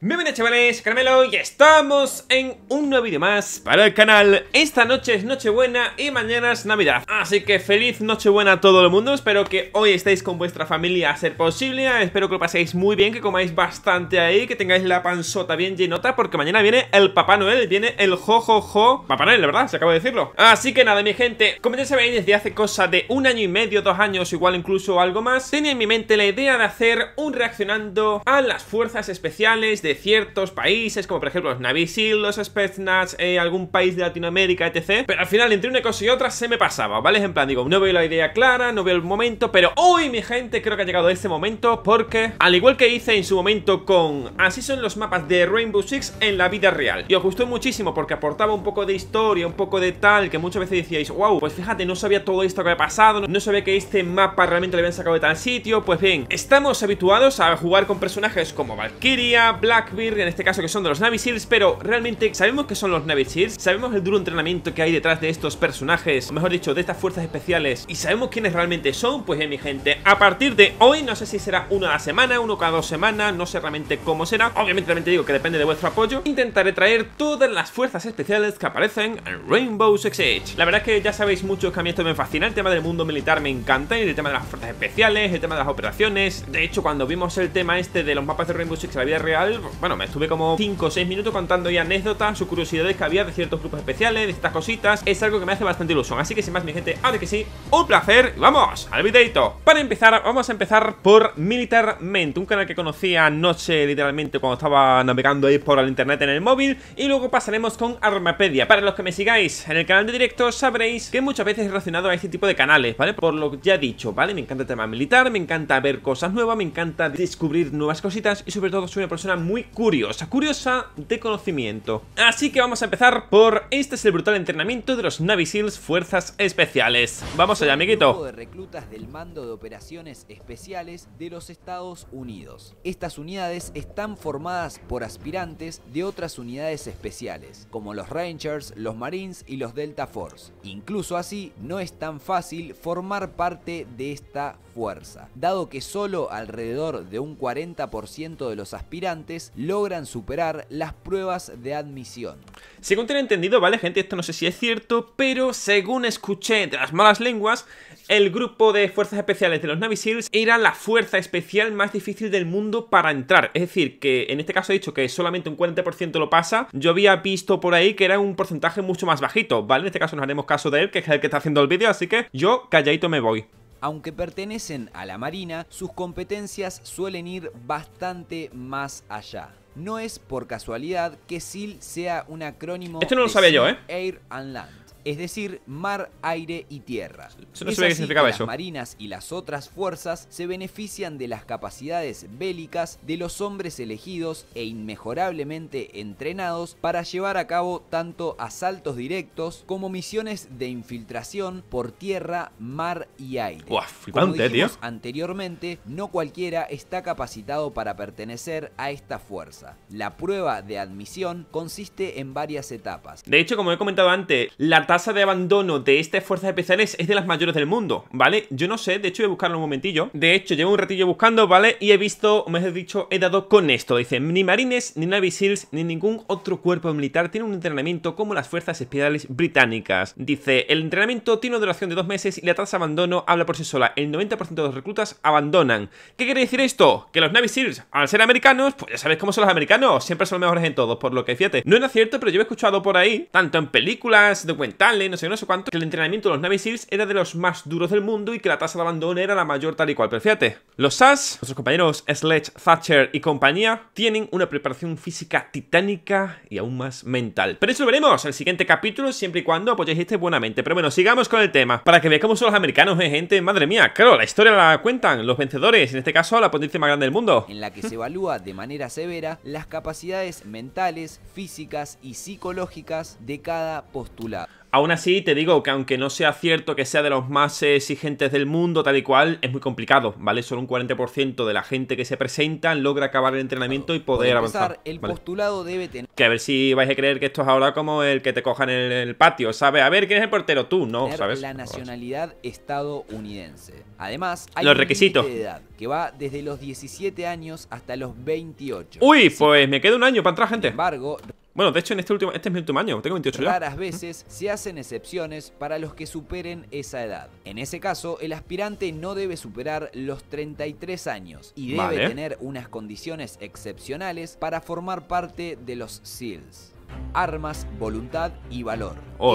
Bienvenidos chavales, Caramelo y estamos en un nuevo vídeo más para el canal Esta noche es Nochebuena y mañana es Navidad Así que feliz Nochebuena a todo el mundo Espero que hoy estéis con vuestra familia a ser posible Espero que lo paséis muy bien, que comáis bastante ahí Que tengáis la panzota bien llenota Porque mañana viene el Papá Noel, viene el jojojo Papá Noel, la verdad, se acabo de decirlo Así que nada mi gente, como ya sabéis desde hace cosa de un año y medio, dos años Igual incluso algo más Tenía en mi mente la idea de hacer un reaccionando a las fuerzas especiales de de ciertos países, como por ejemplo los Navy los Spetsnaz, eh, algún país de Latinoamérica, etc. Pero al final, entre una cosa y otra, se me pasaba, ¿vale? En plan, digo, no veo la idea clara, no veo el momento, pero hoy, mi gente, creo que ha llegado este momento porque, al igual que hice en su momento con Así son los mapas de Rainbow Six en la vida real, y os gustó muchísimo porque aportaba un poco de historia, un poco de tal, que muchas veces decíais, wow, pues fíjate, no sabía todo esto que había pasado, no sabía que este mapa realmente le habían sacado de tal sitio, pues bien, estamos habituados a jugar con personajes como Valkyria, Black en este caso que son de los Navy Seals Pero realmente sabemos que son los Navy Seals Sabemos el duro entrenamiento que hay detrás de estos personajes O mejor dicho, de estas fuerzas especiales Y sabemos quiénes realmente son Pues mi gente, a partir de hoy No sé si será uno a la semana, uno cada dos semanas No sé realmente cómo será Obviamente realmente digo que depende de vuestro apoyo Intentaré traer todas las fuerzas especiales que aparecen en Rainbow Six Edge La verdad es que ya sabéis muchos que a mí esto me fascina El tema del mundo militar me encanta Y el tema de las fuerzas especiales, el tema de las operaciones De hecho, cuando vimos el tema este de los mapas de Rainbow Six en la vida real bueno, me estuve como 5 o 6 minutos contando ya anécdotas, sus curiosidades que había de ciertos grupos especiales, de ciertas cositas. Es algo que me hace bastante ilusión. Así que sin más, mi gente, ahora que sí, un placer. y Vamos al videito. Para empezar, vamos a empezar por Militarmente, un canal que conocí anoche literalmente cuando estaba navegando ahí por el internet en el móvil. Y luego pasaremos con Armapedia. Para los que me sigáis en el canal de directo, sabréis que muchas veces He relacionado a este tipo de canales, ¿vale? Por lo que ya he dicho, ¿vale? Me encanta el tema militar, me encanta ver cosas nuevas, me encanta descubrir nuevas cositas y sobre todo soy una persona muy curiosa, curiosa de conocimiento. Así que vamos a empezar por este es el brutal entrenamiento de los Navy Seals Fuerzas Especiales. Vamos allá, amiguito. de reclutas del mando de operaciones especiales de los Estados Unidos. Estas unidades están formadas por aspirantes de otras unidades especiales, como los Rangers, los Marines y los Delta Force. Incluso así, no es tan fácil formar parte de esta fuerza, dado que solo alrededor de un 40% de los aspirantes logran superar las pruebas de admisión. Según tengo entendido, vale gente, esto no sé si es cierto, pero según escuché de las malas lenguas, el grupo de fuerzas especiales de los Navy Seals era la fuerza especial más difícil del mundo para entrar. Es decir, que en este caso he dicho que solamente un 40% lo pasa. Yo había visto por ahí que era un porcentaje mucho más bajito, ¿vale? En este caso nos haremos caso de él, que es el que está haciendo el vídeo, así que yo calladito me voy. Aunque pertenecen a la Marina, sus competencias suelen ir bastante más allá. No es por casualidad que SIL sea un acrónimo Esto no lo yo, ¿eh? Air and Land es decir, mar, aire y tierra. Eso no así Las marinas y las otras fuerzas se benefician de las capacidades bélicas de los hombres elegidos e inmejorablemente entrenados para llevar a cabo tanto asaltos directos como misiones de infiltración por tierra, mar y aire. Eh, anteriormente, no cualquiera está capacitado para pertenecer a esta fuerza. La prueba de admisión consiste en varias etapas. De hecho, como he comentado antes, la tasa de abandono de estas fuerzas especiales es de las mayores del mundo, ¿vale? Yo no sé, de hecho voy a buscarlo un momentillo. De hecho, llevo un ratillo buscando, ¿vale? Y he visto, o mejor dicho, he dado con esto. Dice, ni marines, ni Navy SEALs, ni ningún otro cuerpo militar tiene un entrenamiento como las fuerzas especiales británicas. Dice, el entrenamiento tiene una duración de dos meses y la tasa de abandono habla por sí sola. El 90% de los reclutas abandonan. ¿Qué quiere decir esto? Que los Navy SEALs, al ser americanos, pues ya sabéis cómo son los americanos, siempre son los mejores en todos, por lo que fíjate. No era cierto, pero yo he escuchado por ahí, tanto en películas de cuenta no sé, no sé cuánto, que el entrenamiento de los Navy SEALs era de los más duros del mundo y que la tasa de abandono era la mayor tal y cual. Pero fíjate, los SAS, nuestros compañeros Sledge, Thatcher y compañía, tienen una preparación física titánica y aún más mental. Pero eso lo veremos en el siguiente capítulo, siempre y cuando apoyéis este buenamente. Pero bueno, sigamos con el tema, para que veáis cómo son los americanos, ¿eh, gente. Madre mía, claro, la historia la cuentan los vencedores, en este caso la potencia más grande del mundo. En la que se evalúa de manera severa las capacidades mentales, físicas y psicológicas de cada postulado. Aún así, te digo que aunque no sea cierto que sea de los más exigentes del mundo, tal y cual, es muy complicado, ¿vale? Solo un 40% de la gente que se presenta logra acabar el entrenamiento y poder avanzar. El postulado debe tener. Que a ver si vais a creer que esto es ahora como el que te cojan en el patio, ¿sabes? A ver, ¿quién es el portero? Tú, ¿no? ¿Sabes? La nacionalidad estadounidense. Además, hay los requisitos. edad que va desde los 17 años hasta los 28. Uy, pues me queda un año para entrar, gente. Sin embargo, bueno, de hecho, en este último, este es mi último año, tengo 28 Raras veces se hacen excepciones para los que superen esa edad. En ese caso, el aspirante no debe superar los 33 años y debe tener unas condiciones excepcionales para formar parte de los SEALs armas, voluntad y valor.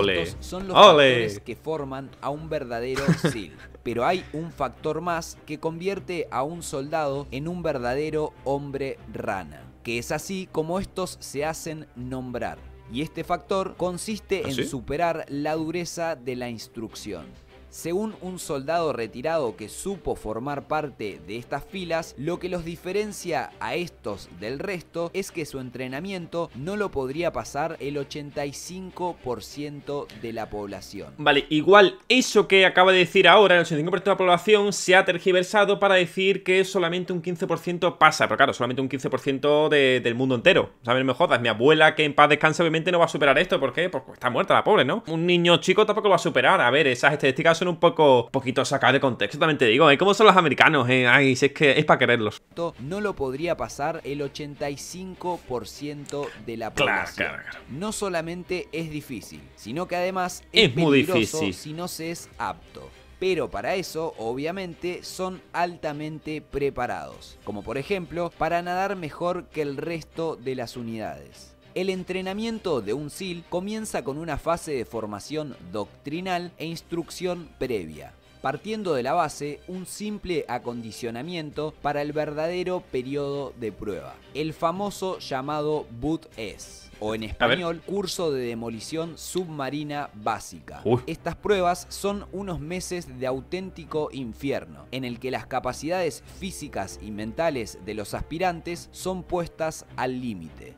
Estos son los factores que forman a un verdadero SEAL. Pero hay un factor más que convierte a un soldado en un verdadero hombre rana que es así como estos se hacen nombrar. Y este factor consiste ¿Ah, en superar la dureza de la instrucción. Según un soldado retirado que supo formar parte de estas filas, lo que los diferencia a estos del resto es que su entrenamiento no lo podría pasar el 85% de la población. Vale, igual eso que acaba de decir ahora, el 85% de la población se ha tergiversado para decir que solamente un 15% pasa, pero claro, solamente un 15% del mundo entero. ¿Sabes? No me jodas, mi abuela que en paz descansa obviamente no va a superar esto, ¿por qué? Porque está muerta la pobre, ¿no? Un niño chico tampoco lo va a superar. A ver, esas estadísticas un poco, poquito sacado de contexto, también te digo, ¿eh? ¿Cómo son los americanos? Eh? es que es para quererlos. No lo podría pasar el 85% de la población. No solamente es difícil, sino que además es, es muy difícil si no se es apto pero para eso obviamente son altamente preparados, como por ejemplo para nadar mejor que el resto de las unidades. El entrenamiento de un SIL comienza con una fase de formación doctrinal e instrucción previa partiendo de la base un simple acondicionamiento para el verdadero periodo de prueba, el famoso llamado boot S o en español curso de demolición submarina básica. Estas pruebas son unos meses de auténtico infierno, en el que las capacidades físicas y mentales de los aspirantes son puestas al límite.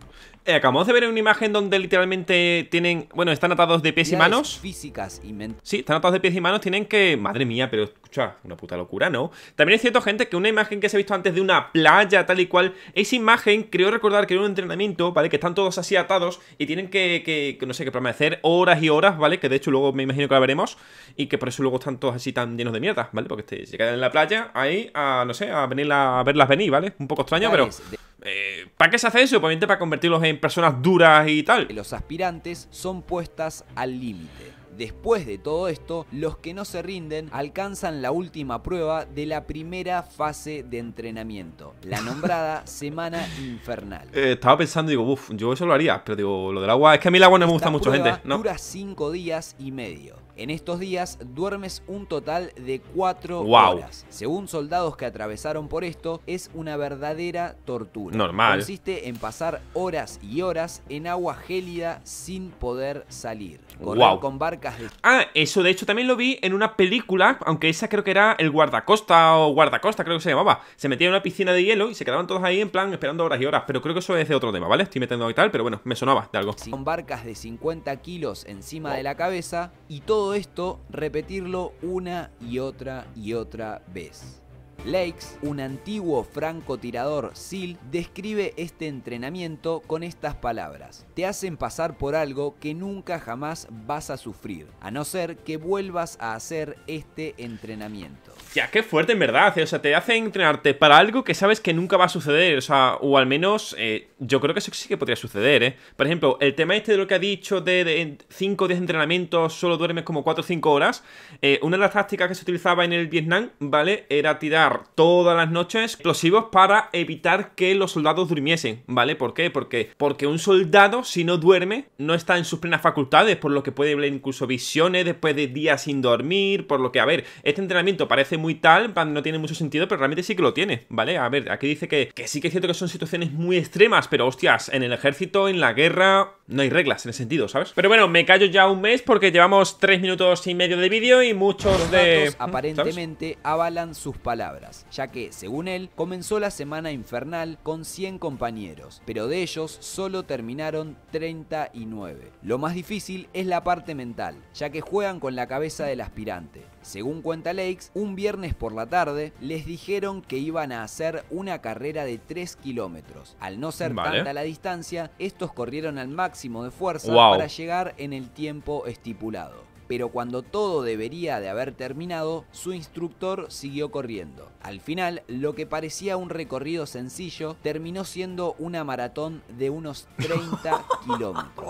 Eh, acabamos de ver una imagen donde literalmente tienen... Bueno, están atados de pies y manos. Físicas y sí, están atados de pies y manos. Tienen que... Madre mía, pero escucha, una puta locura, ¿no? También es cierto, gente, que una imagen que se ha visto antes de una playa tal y cual... Esa imagen, creo recordar que era un entrenamiento, ¿vale? Que están todos así atados y tienen que, no sé, que permanecer horas y horas, ¿vale? Que de hecho luego me imagino que la veremos y que por eso luego están todos así tan llenos de mierda, ¿vale? Porque llegan quedan en la playa ahí a, no sé, a venir a verlas venir, ¿vale? Un poco extraño, pero... Eh, ¿Para qué se hace eso? Pues obviamente para convertirlos en personas duras y tal. Eh, los aspirantes son puestas al límite. Después de todo esto, los que no se rinden alcanzan la última prueba de la primera fase de entrenamiento, la nombrada Semana Infernal. Eh, estaba pensando, digo, uff, yo eso lo haría, pero digo, lo del agua, es que a mí el agua no me gusta mucho, gente. ¿no? Dura 5 días y medio. En estos días duermes un total de cuatro horas. Según soldados que atravesaron por esto, es una verdadera tortura. Normal. Consiste en pasar horas y horas en agua gélida sin poder salir. Correr con barcas de... Ah, eso de hecho también lo vi en una película, aunque esa creo que era El guardacosta o guardacosta creo que se llamaba. Se metía en una piscina de hielo y se quedaban todos ahí en plan esperando horas y horas, pero creo que eso es de otro tema, ¿vale? Estoy metiendo y tal, pero bueno, me sonaba de algo. Con barcas de 50 kilos encima de la cabeza y todo esto repetirlo una y otra y otra vez. Lakes, un antiguo francotirador SEAL, describe este entrenamiento con estas palabras. Te hacen pasar por algo que nunca jamás vas a sufrir, a no ser que vuelvas a hacer este entrenamiento. Ya, qué fuerte en verdad. Eh. O sea, te hace entrenarte para algo que sabes que nunca va a suceder. O sea, o al menos eh, yo creo que eso sí que podría suceder, ¿eh? Por ejemplo, el tema este de lo que ha dicho de 5 o 10 entrenamientos, solo duermes como 4 o 5 horas. Eh, una de las tácticas que se utilizaba en el Vietnam, ¿vale? Era tirar todas las noches explosivos para evitar que los soldados durmiesen, ¿vale? ¿Por qué? Porque, porque un soldado, si no duerme, no está en sus plenas facultades, por lo que puede haber incluso visiones después de días sin dormir, por lo que, a ver, este entrenamiento parece muy muy tal, no tiene mucho sentido, pero realmente sí que lo tiene, ¿vale? A ver, aquí dice que, sí que es cierto que son situaciones muy extremas, pero hostias, en el ejército, en la guerra, no hay reglas en ese sentido, ¿sabes? Pero bueno, me callo ya un mes porque llevamos 3 minutos y medio de vídeo y muchos de... aparentemente avalan sus palabras, ya que, según él, comenzó la semana infernal con 100 compañeros, pero de ellos solo terminaron 39. Lo más difícil es la parte mental, ya que juegan con la cabeza del aspirante. Según cuenta Lakes, un viernes por la tarde les dijeron que iban a hacer una carrera de 3 kilómetros. Al no ser tanta la distancia, estos corrieron al máximo de fuerza para llegar en el tiempo estipulado pero cuando todo debería de haber terminado, su instructor siguió corriendo. Al final, lo que parecía un recorrido sencillo terminó siendo una maratón de unos 30 kilómetros.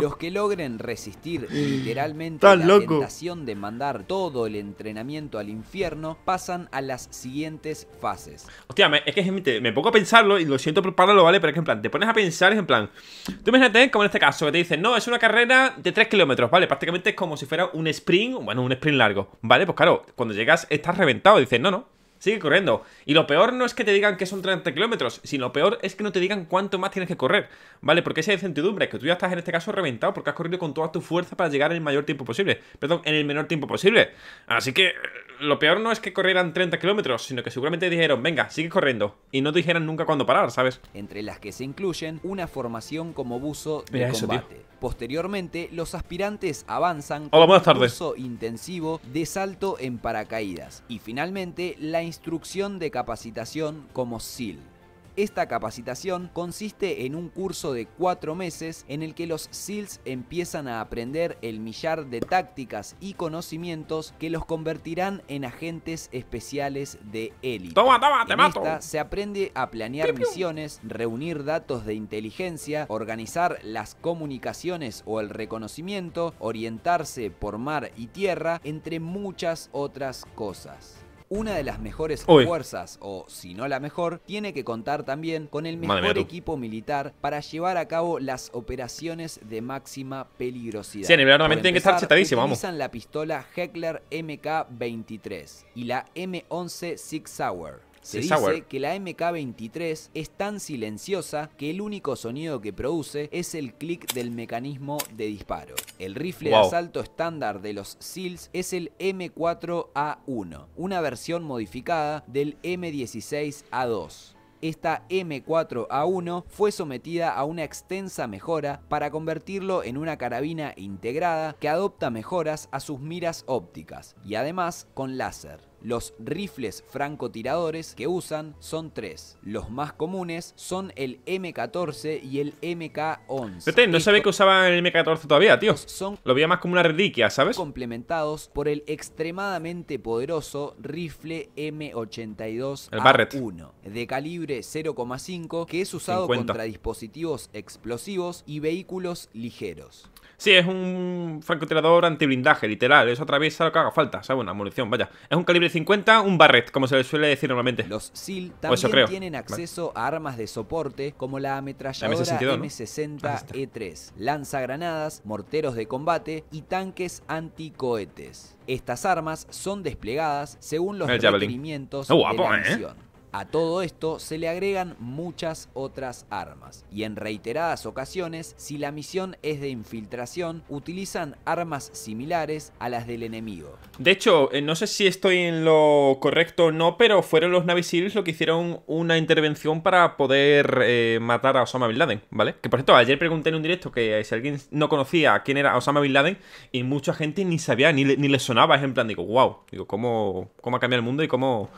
Los que logren resistir literalmente la tentación de mandar todo el entrenamiento al infierno pasan a las siguientes fases. Hostia, es que me pongo a pensarlo y lo siento pararlo, ¿vale? Pero es que en plan, te pones a pensar, es en plan. Tú imagínate, como en este caso, que te dicen, no, es una carrera de 3 kilómetros, ¿vale? Prácticamente es como si si fuera un sprint, bueno, un sprint largo, ¿vale? Pues claro, cuando llegas estás reventado, Y dices, no, no, sigue corriendo. Y lo peor no es que te digan que son 30 kilómetros, sino lo peor es que no te digan cuánto más tienes que correr, ¿vale? Porque esa incertidumbre, que tú ya estás en este caso reventado porque has corrido con toda tu fuerza para llegar en el mayor tiempo posible, perdón, en el menor tiempo posible. Así que eh, lo peor no es que corrieran 30 kilómetros, sino que seguramente dijeron, venga, sigue corriendo, y no te dijeran nunca cuándo parar, ¿sabes? Entre las que se incluyen una formación como buzo de combate. Posteriormente, los aspirantes avanzan con un curso intensivo de salto en paracaídas y finalmente la instrucción de capacitación como SIL. Esta capacitación consiste en un curso de cuatro meses en el que los SEALs empiezan a aprender el millar de tácticas y conocimientos que los convertirán en agentes especiales de élite. en Esta se aprende a planear misiones, reunir datos de inteligencia, organizar las comunicaciones o el reconocimiento, orientarse por mar y tierra, entre muchas otras cosas una de las mejores fuerzas, o si no la mejor, tiene que contar también con el mejor equipo militar para llevar a cabo las operaciones de máxima peligrosidad. Sí, el tiene que estar chetadísimo, vamos. Utilizan la pistola Heckler MK-23 y la M11 Six Hour se dice que la MK23 es tan silenciosa que el único sonido que produce es el clic del mecanismo de disparo. El rifle de asalto estándar de los SEALs es el M4A1, una versión modificada del M16A2 esta M4A1 fue sometida a una extensa mejora para convertirlo en una carabina integrada que adopta mejoras a sus miras ópticas y además con láser. Los rifles francotiradores que usan son tres. Los más comunes son el m 14 y el MK11. no sabía que usaban el m 14 todavía, tío. Son Lo veía más como una reliquia, ¿sabes? Complementados por el extremadamente poderoso rifle M82 el 1 de calibre 0,5 que es usado contra dispositivos explosivos y vehículos ligeros. Sí, es un francotirador antiblindaje, literal. otra vez algo que haga falta, o sea, una munición, vaya. Es un calibre 50, un barret, como se le suele decir normalmente. Los SIL e también tienen acceso a armas de soporte, como la ametralladora M60E3, 3 e lanzagranadas, morteros de combate y tanques anticohetes. Estas armas son desplegadas según los requerimientos de la ¿eh? misión. A todo esto se le agregan muchas otras armas, y en reiteradas ocasiones, si la misión es de infiltración, utilizan armas similares a las del enemigo. De hecho, eh, no sé si estoy en lo correcto o no, pero fueron los Seals los que hicieron una intervención para poder eh, matar a Osama Bin Laden, ¿vale? Que por cierto, ayer pregunté en un directo que eh, si alguien no conocía quién era Osama Bin Laden, y mucha gente ni sabía, ni le, sonaba, es en plan, digo, wow, digo, ¿cómo, cómo ha cambiado el mundo y cómo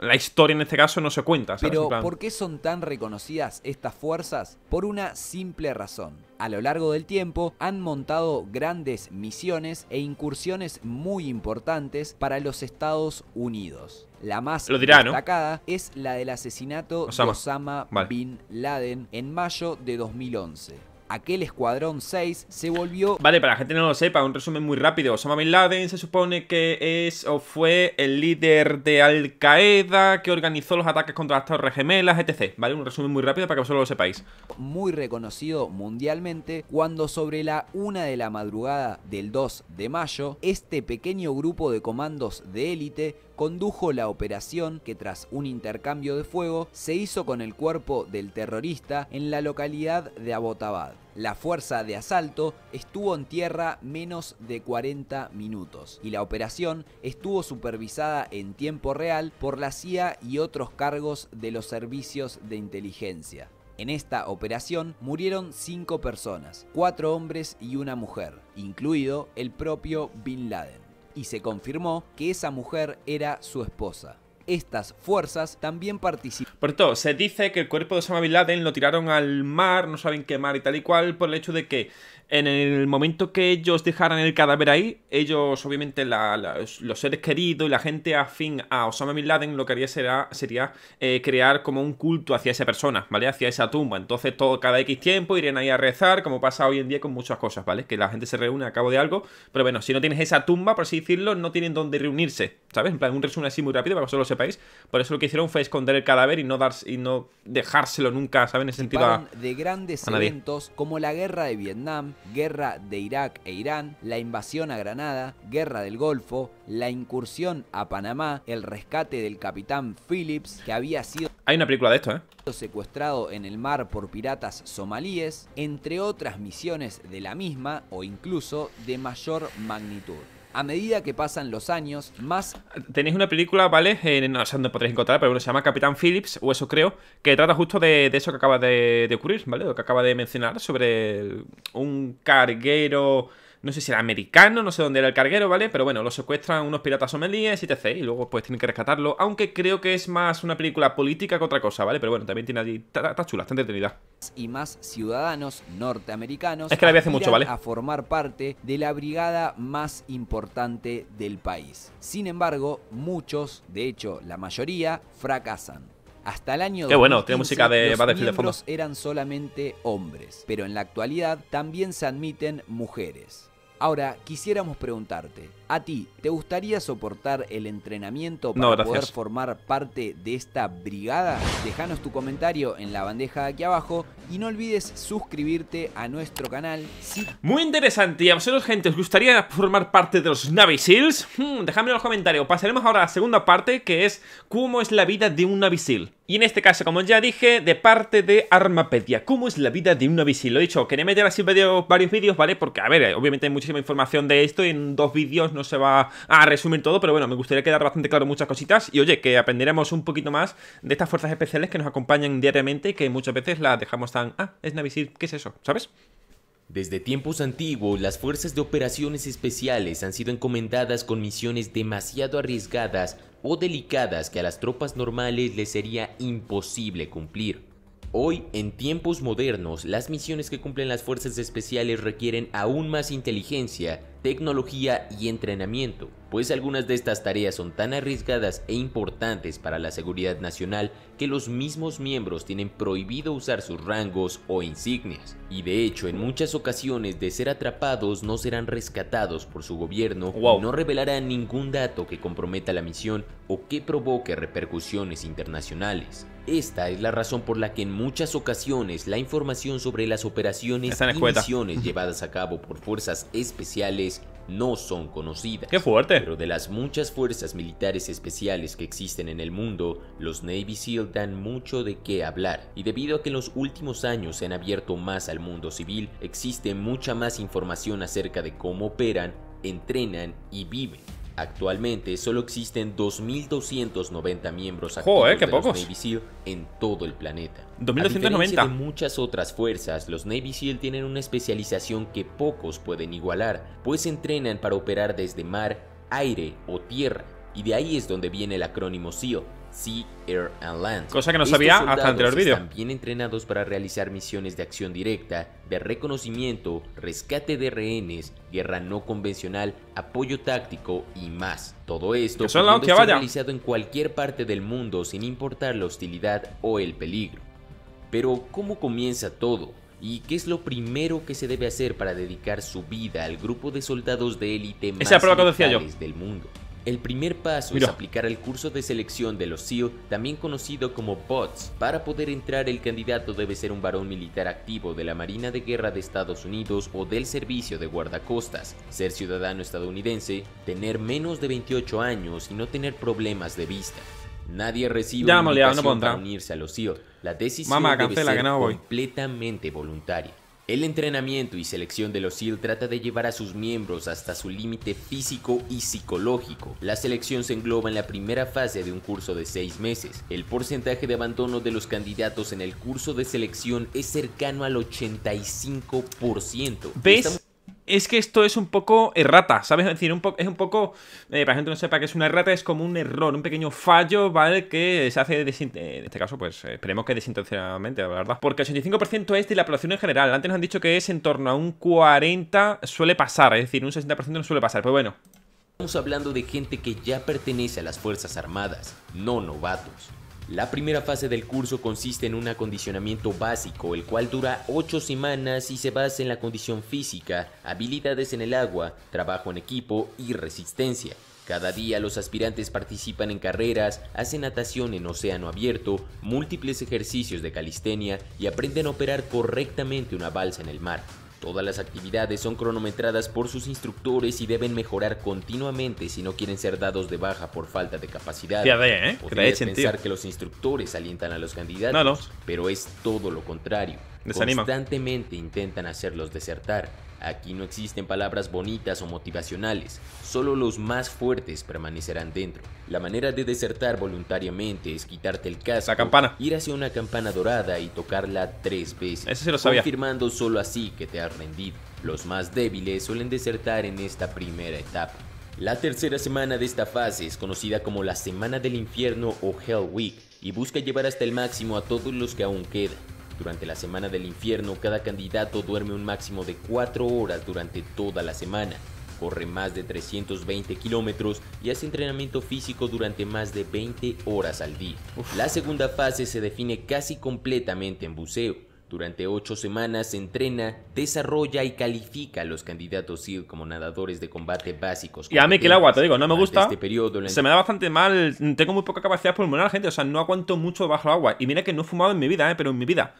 la historia en este caso no se cuenta. Pero ¿por qué son tan reconocidas estas fuerzas? Por una simple razón. A lo largo del tiempo han montado grandes misiones e incursiones muy importantes para los Estados Unidos. La más destacada es la del asesinato de Osama Bin Laden en mayo de 2011 aquel escuadrón 6 se volvió... Vale, para la gente que no lo sepa, un resumen muy rápido. Osama Bin Laden se supone que es o fue el líder de Al Qaeda que organizó los ataques contra las Torres Gemelas, etc. Vale, un resumen muy rápido para que vosotros lo sepáis. Muy reconocido mundialmente cuando sobre la una de la madrugada del 2 de mayo, este pequeño grupo de comandos de élite condujo la operación que tras un intercambio de fuego se hizo con el cuerpo del terrorista en la localidad de Abotabad. La fuerza de asalto estuvo en tierra menos de 40 minutos y la operación estuvo supervisada en tiempo real por la CIA y otros cargos de los servicios de inteligencia. En esta operación murieron cinco personas, cuatro hombres y una mujer, incluido el propio Bin Laden y se confirmó que esa mujer era su esposa. Estas fuerzas también participaron. Por todo se dice que el cuerpo de Osama Bin Laden lo tiraron al mar, no saben qué mar y tal y cual, por el hecho de que en el momento que ellos dejaran el cadáver ahí, ellos, obviamente, los seres queridos y la gente afín a Osama Bin Laden lo que haría será, sería eh, crear como un culto hacia esa persona, ¿vale? Hacia esa tumba. Entonces, todo, cada X tiempo irían ahí a rezar, como pasa hoy en día con muchas cosas, ¿vale? Que la gente se reúne a cabo de algo, pero bueno, si no tienes esa tumba, por así decirlo, no tienen dónde reunirse, ¿sabes? En plan, un resumen así muy rápido para que solo lo sepáis. Por eso lo que hicieron fue esconder el cadáver y no, dar, y no dejárselo nunca, ¿sabes? En sentido De grandes eventos como la guerra de Vietnam guerra de Irak e Irán, la invasión a Granada, guerra del Golfo, la incursión a Panamá, el rescate del capitán Phillips, que había sido... Hay una película de esto, ¿eh? secuestrado en el mar por piratas somalíes, entre otras misiones de la misma o incluso de mayor magnitud a medida que pasan los años, más... Tenéis una película, ¿vale? Eh, no sé dónde podréis encontrar, pero bueno, se llama Capitán Phillips, o eso creo, que trata justo de, eso que acaba de, de, ocurrir, ¿vale? Lo que acaba de mencionar sobre un carguero no sé si era americano, no sé dónde era el carguero, ¿vale? Pero bueno, lo secuestran unos piratas y etc. Y luego pues tienen que rescatarlo, aunque creo que es más una película política que otra cosa, ¿vale? Pero bueno, también tiene allí, está chula, está entretenida. Y más ciudadanos norteamericanos es que la vi hace mucho, ¿vale? a formar parte de la brigada más importante del país. Sin embargo, muchos, de hecho la mayoría, fracasan. Hasta el año 2015, bueno, tiene música de los de fondo. eran solamente hombres, pero en la actualidad también se admiten mujeres. Ahora, quisiéramos preguntarte, a ti, ¿te gustaría soportar el entrenamiento para poder formar parte de esta brigada? Dejanos tu comentario en la bandeja de aquí abajo y no olvides suscribirte a nuestro canal. Muy interesante, y a vosotros gente, ¿os gustaría formar parte de los Navisils? Seals? Hmm, dejadme en los comentarios. Pasaremos ahora a la segunda parte, que es cómo es la vida de un Navisil? Y en este caso, como ya dije, de parte de Armapedia, ¿cómo es la vida de un Navisil? Lo he dicho, quería meter así varios vídeos, ¿vale? Porque, a ver, obviamente hay muchísima información de esto y en dos vídeos no se va a resumir todo, pero bueno, me gustaría quedar bastante claro muchas cositas y, oye, que aprenderemos un poquito más de estas fuerzas especiales que nos acompañan diariamente y que muchas veces las dejamos tan ah, es Navisir, ¿qué es eso? ¿Sabes? Desde tiempos antiguos, las fuerzas de operaciones especiales han sido encomendadas con misiones demasiado arriesgadas o delicadas que a las tropas normales les sería imposible cumplir. Hoy, en tiempos modernos, las misiones que cumplen las fuerzas especiales requieren aún más inteligencia tecnología y entrenamiento, pues algunas de estas tareas son tan arriesgadas e importantes para la seguridad nacional que los mismos miembros tienen prohibido usar sus rangos o insignias, y de hecho en muchas ocasiones de ser atrapados no serán rescatados por su gobierno no revelarán ningún dato que comprometa la misión o que provoque repercusiones internacionales. Esta es la razón por la que en muchas ocasiones la información sobre las operaciones y misiones llevadas a cabo por fuerzas especiales no son conocidas. ¡Qué fuerte! Pero de las muchas fuerzas militares especiales que existen en el mundo, los Navy SEAL dan mucho de qué hablar. Y debido a que en los últimos años se han abierto más al mundo civil, existe mucha más información acerca de cómo operan, entrenan y viven. Actualmente solo existen 2.290 miembros activos de Navy SEAL en todo el planeta. 2.290. A muchas otras fuerzas, los Navy SEAL tienen una especialización que pocos pueden igualar, pues entrenan para operar desde mar, aire o tierra, y de ahí es donde viene el acrónimo SEAL, sea, Air and Land. Cosa que no sabía hasta el anterior vídeo. También entrenados para realizar misiones de acción directa, de reconocimiento, rescate de rehenes, guerra no convencional, apoyo táctico y más. Todo esto son la realizado en cualquier parte del mundo sin importar la hostilidad o el peligro. Pero ¿cómo comienza todo? ¿Y qué es lo primero que se debe hacer para dedicar su vida al grupo de soldados de élite más del mundo? El primer paso es aplicar el curso de selección de los SEAL, también conocido como BOTS. Para poder entrar, el candidato debe ser un varón militar activo de la Marina de Guerra de Estados Unidos o del Servicio de Guardacostas, ser ciudadano estadounidense, tener menos de 28 años y no tener problemas de vista. Nadie recibe una invitación para unirse a los SEAL. La decisión Mamá, debe ser completamente voluntaria. El entrenamiento y selección de los SEAL trata de llevar a sus miembros hasta su límite físico y psicológico. La selección se engloba en la primera fase de un curso de seis meses. El porcentaje de abandono de los candidatos en el curso de selección es cercano al 85%. ¿Ves? es que esto es un poco errata, ¿sabes? Es decir, un es un poco, eh, para gente no sepa que es una errata, es como un error, un pequeño fallo, ¿vale? Que se hace, eh, en este caso, pues eh, esperemos que desintencionadamente, la verdad. Porque el 85% es de la población en general. Antes nos han dicho que es en torno a un 40 suele pasar, es decir, un 60% no suele pasar. pero pues bueno. Estamos hablando de gente que ya pertenece a las Fuerzas Armadas, no novatos. La primera fase del curso consiste en un acondicionamiento básico, el cual dura 8 semanas y se basa en la condición física, habilidades en el agua, trabajo en equipo y resistencia. Cada día los aspirantes participan en carreras, hacen natación en océano abierto, múltiples ejercicios de calistenia y aprenden a operar correctamente una balsa en el mar. Todas las actividades son cronometradas por sus instructores y deben mejorar continuamente si no quieren ser dados de baja por falta de capacidad. ¿eh? Podrías pensar que los instructores alientan a los candidatos, pero es todo lo contrario. Desanima. Constantemente intentan hacerlos desertar. Aquí no existen palabras bonitas o motivacionales, solo los más fuertes permanecerán dentro. La manera de desertar voluntariamente es quitarte el casco, campana. ir hacia una campana dorada y tocarla tres veces, Eso lo sabía. confirmando solo así que te has rendido. Los más débiles suelen desertar en esta primera etapa. La tercera semana de esta fase es conocida como la Semana del Infierno o Hell Week y busca llevar hasta el máximo a todos los que aún quedan. Durante la Semana del Infierno, cada candidato duerme un máximo de 4 horas durante toda la semana, corre más de 320 kilómetros y hace entrenamiento físico durante más de 20 horas al día. La segunda fase se define casi completamente en buceo, durante ocho semanas entrena, desarrolla y califica a los candidatos como nadadores de combate básicos. Y a mí que el agua, te digo, no me gusta. Este Se me da bastante mal, tengo muy poca capacidad pulmonar, gente, o sea, no aguanto mucho bajo el agua. Y mira que no he fumado en mi vida, ¿eh? pero en mi vida.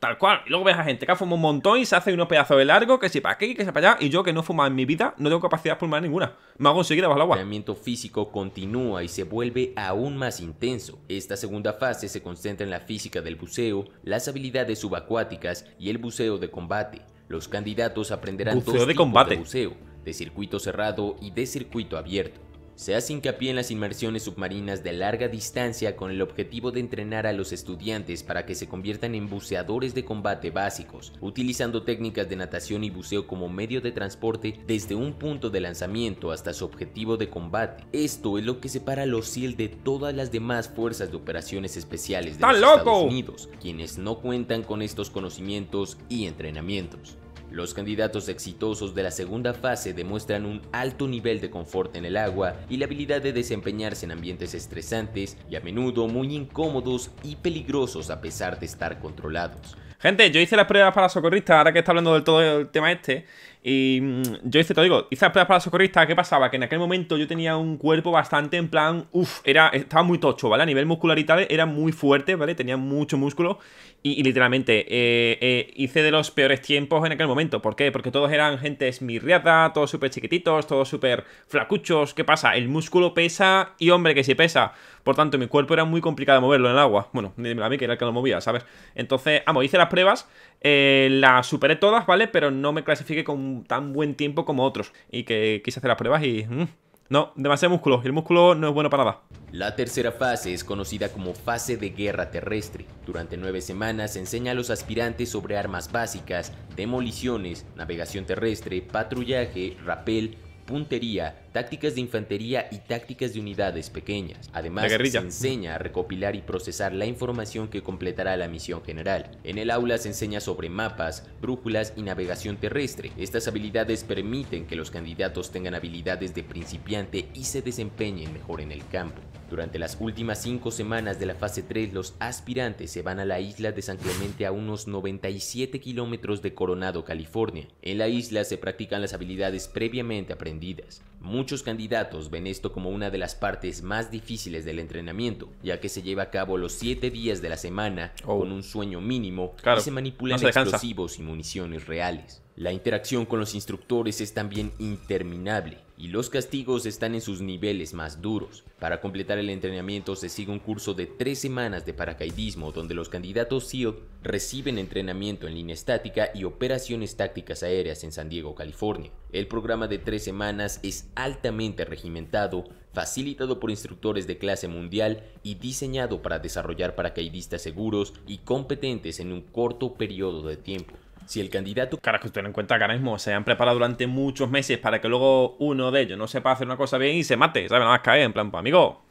Tal cual. Y luego ves a gente que fuma un montón y se hace unos pedazos de largo, que se para aquí, que se para allá. Y yo que no fumo en mi vida, no tengo capacidad fumar ninguna. Me hago enseguida bajo el agua. El entrenamiento físico continúa y se vuelve aún más intenso. Esta segunda fase se concentra en la física del buceo, las habilidades subacuáticas y el buceo de combate. Los candidatos aprenderán buceo dos de buceo, de circuito cerrado y de circuito abierto se hace hincapié en las inmersiones submarinas de larga distancia con el objetivo de entrenar a los estudiantes para que se conviertan en buceadores de combate básicos, utilizando técnicas de natación y buceo como medio de transporte desde un punto de lanzamiento hasta su objetivo de combate. Esto es lo que separa a los SEAL de todas las demás fuerzas de operaciones especiales de los Estados Unidos, quienes no cuentan con estos conocimientos y entrenamientos. Los candidatos exitosos de la segunda fase demuestran un alto nivel de confort en el agua y la habilidad de desempeñarse en ambientes estresantes y a menudo muy incómodos y peligrosos a pesar de estar controlados. Gente, yo hice las pruebas para socorrista, ahora que está hablando del todo el tema este, y mm, yo hice, te digo, hice las pruebas para socorrista, ¿qué pasaba? Que en aquel momento yo tenía un cuerpo bastante en plan, uff, era, estaba muy tocho, ¿vale? A nivel muscular y tal, era muy fuerte, ¿vale? Tenía mucho músculo y, literalmente eh, eh, hice de los peores tiempos en aquel momento. ¿Por qué? Porque todos eran gente esmirriada, todos súper chiquititos, todos súper flacuchos. ¿Qué pasa? El músculo pesa y hombre que si pesa. Por tanto, mi cuerpo era muy complicado de moverlo en el agua. Bueno, a mí que era el que lo movía, ¿sabes? Entonces, amo, hice las pruebas, eh, las superé todas, ¿vale? Pero no me clasifiqué con tan buen tiempo como otros. Y que quise hacer las pruebas y... Mm, no, demasiado músculo. El músculo no es bueno para nada. La tercera fase es conocida como fase de guerra terrestre. Durante nueve semanas enseña a los aspirantes sobre armas básicas, demoliciones, navegación terrestre, patrullaje, rapel, puntería, tácticas de infantería y tácticas de unidades pequeñas. Además, se enseña a recopilar y procesar la información que completará la misión general. En el aula se enseña sobre mapas, brújulas y navegación terrestre. Estas habilidades permiten que los candidatos tengan habilidades de principiante y se desempeñen mejor en el campo. Durante las últimas cinco semanas de la fase 3, los aspirantes se van a la isla de San Clemente a unos 97 kilómetros de Coronado, California. En la isla se practican las habilidades previamente aprendidas. Muchos candidatos ven esto como una de las partes más difíciles del entrenamiento, ya que se lleva a cabo los 7 días de la semana oh. con un sueño mínimo y se manipulan explosivos y municiones reales. La interacción con los instructores es también interminable y los castigos están en sus niveles más duros. Para completar el entrenamiento se sigue un curso de tres semanas de paracaidismo donde los candidatos SEAL reciben entrenamiento en línea estática y operaciones tácticas aéreas en San Diego, California. El programa de tres semanas es altamente regimentado, facilitado por instructores de clase mundial y diseñado para desarrollar paracaidistas seguros y competentes en un corto periodo de tiempo. Si el candidato... Carajo, ten en cuenta que ahora mismo se han preparado durante muchos meses para que luego uno de ellos no sepa hacer una cosa bien y se mate, ¿sabes? Nada más cae, en plan, pues, amigo,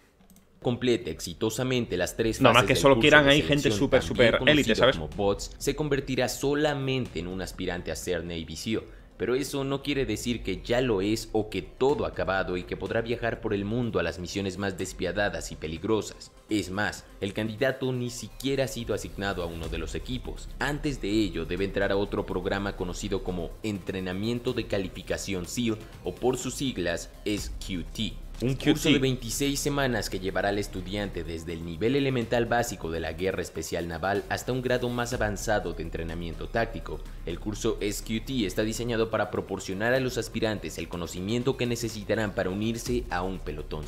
complete exitosamente las tres Nada más que solo quieran ahí gente súper, súper élite, ¿sabes? Como bots, se convertirá solamente en un aspirante a ser Navy pero eso no quiere decir que ya lo es o que todo ha acabado y que podrá viajar por el mundo a las misiones más despiadadas y peligrosas. Es más, el candidato ni siquiera ha sido asignado a uno de los equipos. Antes de ello debe entrar a otro programa conocido como Entrenamiento de Calificación SEAL o por sus siglas SQT un curso de 26 semanas que llevará al estudiante desde el nivel elemental básico de la Guerra Especial Naval hasta un grado más avanzado de entrenamiento táctico. El curso SQT está diseñado para proporcionar a los aspirantes el conocimiento que necesitarán para unirse a un pelotón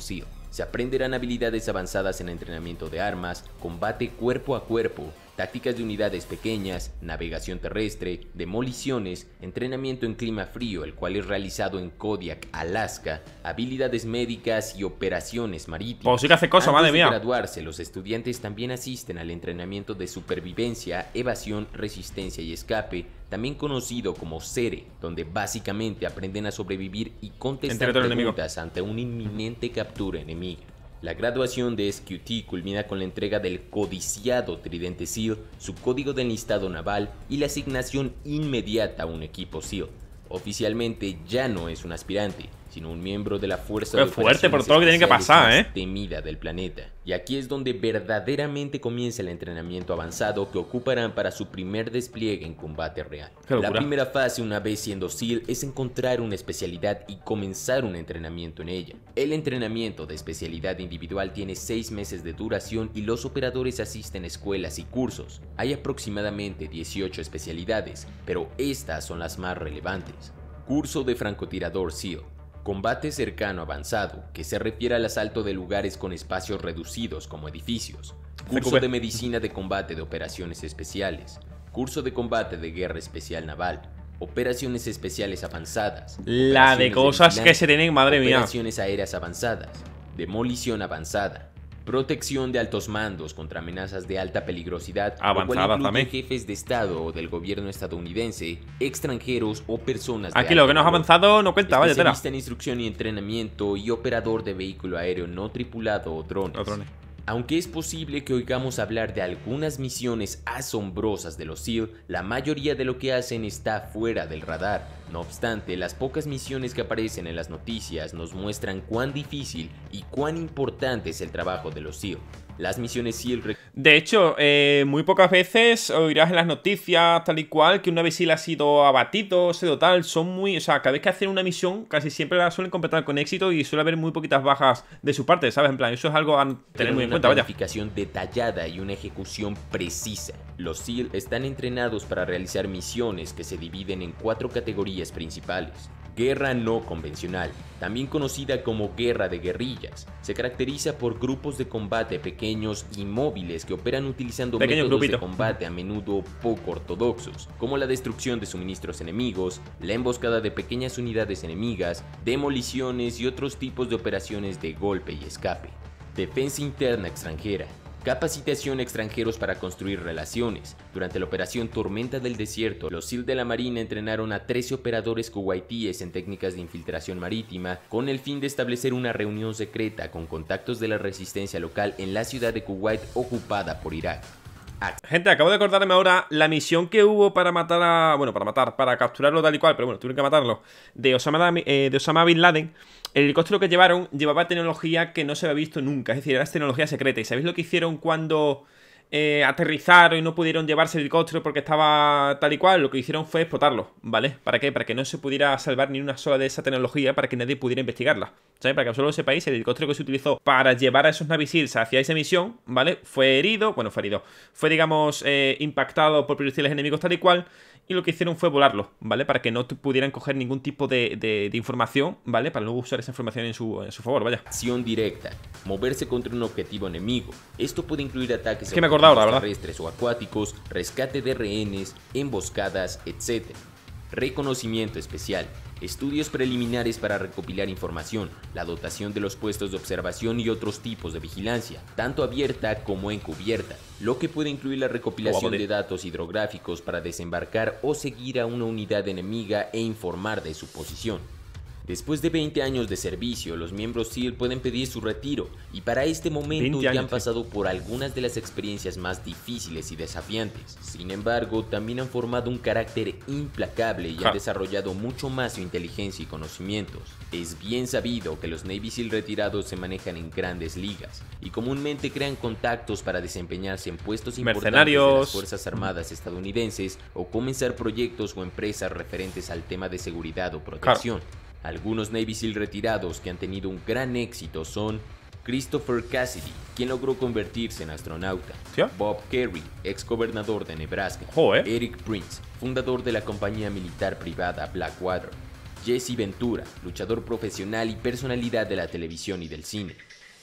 se aprenderán habilidades avanzadas en entrenamiento de armas, combate cuerpo a cuerpo, tácticas de unidades pequeñas, navegación terrestre, demoliciones, entrenamiento en clima frío, el cual es realizado en Kodiak, Alaska, habilidades médicas y operaciones marítimas. Oh, graduarse, los estudiantes también asisten al entrenamiento de supervivencia, evasión, resistencia y escape, también conocido como Sere, donde básicamente aprenden a sobrevivir y contestar preguntas ante una inminente captura enemiga. La graduación de SQT culmina con la entrega del codiciado Tridente SEAL, su código de enlistado naval y la asignación inmediata a un equipo SEAL. Oficialmente ya no es un aspirante, sino un miembro de la fuerza de fuerte por ¿eh? temida del planeta. Y aquí es donde verdaderamente comienza el entrenamiento avanzado que ocuparán para su primer despliegue en combate real. La primera fase, una vez siendo SEAL, es encontrar una especialidad y comenzar un entrenamiento en ella. El entrenamiento de especialidad individual tiene 6 meses de duración y los operadores asisten a escuelas y cursos. Hay aproximadamente 18 especialidades, pero estas son las más relevantes. Curso de francotirador SEAL Combate cercano avanzado, que se refiere al asalto de lugares con espacios reducidos como edificios. Curso de medicina de combate de operaciones especiales. Curso de combate de guerra especial naval. Operaciones especiales avanzadas. La de cosas que se tienen, madre mía. Operaciones aéreas avanzadas. Demolición avanzada protección de altos mandos contra amenazas de alta peligrosidad, avanzada también jefes de estado o del gobierno estadounidense, extranjeros o personas. Aquí lo que nos ha avanzado no cuenta, vaya tela. en instrucción y entrenamiento y operador de vehículo aéreo no tripulado o drones. O drones. Aunque es posible que oigamos hablar de algunas misiones asombrosas de los SEAL, la mayoría de lo que hacen está fuera del radar. No obstante, las pocas misiones que aparecen en las noticias nos muestran cuán difícil y cuán importante es el trabajo de los SEAL las misiones y De hecho, eh, muy pocas veces oirás en las noticias tal y cual que una vez ha sido abatido, o sido tal, son muy... O sea, cada vez que hacen una misión casi siempre la suelen completar con éxito y suele haber muy poquitas bajas de su parte, ¿sabes? En plan, eso es algo a tener muy en cuenta, vaya. Una planificación detallada y una ejecución precisa. Los SEAL están entrenados para realizar misiones que se dividen en cuatro categorías principales. Guerra no convencional, también conocida como guerra de guerrillas, se caracteriza por grupos de combate pequeños y móviles que operan utilizando métodos de combate a menudo poco ortodoxos, como la destrucción de suministros enemigos, la emboscada de pequeñas unidades enemigas, demoliciones y otros tipos de operaciones de golpe y escape. Defensa interna extranjera. Capacitación extranjeros para construir relaciones. Durante la operación Tormenta del Desierto, los SEAL de la Marina entrenaron a 13 operadores kuwaitíes en técnicas de infiltración marítima con el fin de establecer una reunión secreta con contactos de la resistencia local en la ciudad de Kuwait ocupada por Irak. Gente, acabo de acordarme ahora la misión que hubo para matar a... Bueno, para matar, para capturarlo tal y cual, pero bueno, tuvieron que matarlo. De Osama, eh, Bin Laden. El helicóptero que llevaron llevaba tecnología que no se había visto nunca. Es decir, era tecnología secreta. ¿Y sabéis lo que hicieron cuando... Eh, aterrizaron y no pudieron llevarse el helicóptero porque estaba tal y cual, lo que hicieron fue explotarlo, ¿vale? ¿Para qué? Para que no se pudiera salvar ni una sola de esa tecnología, para que nadie pudiera investigarla. ¿Sabes? Para que solo país el helicóptero que se utilizó para llevar a esos navisils hacia esa misión, ¿vale? Fue herido, bueno, fue herido, fue, digamos, eh, impactado por proyectiles enemigos tal y cual, y lo que hicieron fue volarlo, ¿vale? Para que no pudieran coger ningún tipo de, información, ¿vale? Para luego usar esa información en su, en su favor, vaya. Acción directa, moverse contra un objetivo enemigo. Esto puede incluir ataques... que me Terrestres o acuáticos, rescate de rehenes, emboscadas, etc. Reconocimiento especial. Estudios preliminares para recopilar información, la dotación de los puestos de observación y otros tipos de vigilancia, tanto abierta como encubierta, lo que puede incluir la recopilación de datos hidrográficos para desembarcar o seguir a una unidad enemiga e informar de su posición. Después de 20 años de servicio, los miembros SEAL pueden pedir su retiro y para este momento ya han pasado por algunas de las experiencias más difíciles y desafiantes. Sin embargo, también han formado un carácter implacable y han desarrollado mucho más su inteligencia y conocimientos. Es bien sabido que los Navy SEAL retirados se manejan en grandes ligas y comúnmente crean contactos para desempeñarse en puestos importantes de las Fuerzas Armadas estadounidenses o comenzar proyectos o empresas referentes al tema de seguridad o protección. Algunos Navy SEAL retirados que han tenido un gran éxito son Christopher Cassidy, quien logró convertirse en astronauta. Bob Kerry, ex gobernador de Nebraska. ¿eh? Eric Prince, fundador de la compañía militar privada Blackwater. Jesse Ventura, luchador profesional y personalidad de la televisión y del cine.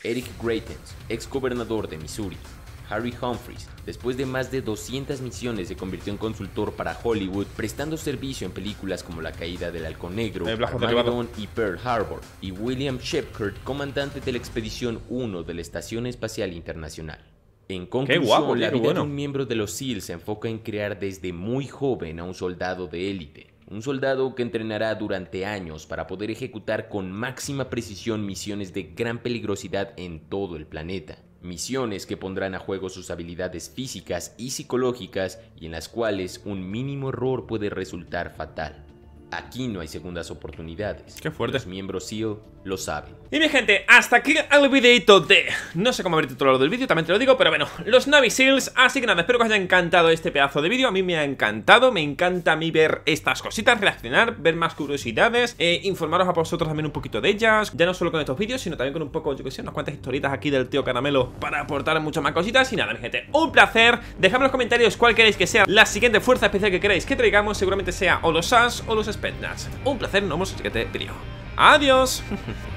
Eric Greitens, ex gobernador de Missouri. Harry Humphries, después de más de 200 misiones, se convirtió en consultor para Hollywood, prestando servicio en películas como La Caída del Halcón Negro, eh, y Pearl Harbor, y William Shepard, comandante de la Expedición 1 de la Estación Espacial Internacional. En conclusión, la vida de un miembro de los SEAL se enfoca en crear desde muy joven a un soldado de élite. Un soldado que entrenará durante años para poder ejecutar con máxima precisión misiones de gran peligrosidad en todo el planeta misiones que pondrán a juego sus habilidades físicas y psicológicas y en las cuales un mínimo error puede resultar fatal. Aquí no hay segundas oportunidades. Qué fuerte. Los miembros SEAL lo saben. Y mi gente, hasta aquí el videito de... No sé cómo abrirte todo lo del vídeo, también te lo digo, pero bueno, los Navy SEALs. Así que nada, espero que os haya encantado este pedazo de vídeo. A mí me ha encantado, me encanta a mí ver estas cositas, reaccionar, ver más curiosidades, eh, informaros a vosotros también un poquito de ellas. Ya no solo con estos vídeos, sino también con un poco, yo que sé, unas cuantas historitas aquí del tío Caramelo para aportar muchas más cositas. Y nada, mi gente, un placer. Dejadme en los comentarios cuál queréis que sea la siguiente fuerza especial que queréis que traigamos. Seguramente sea o los SAS o los un placer, nos vemos en el siguiente vídeo. ¡Adiós!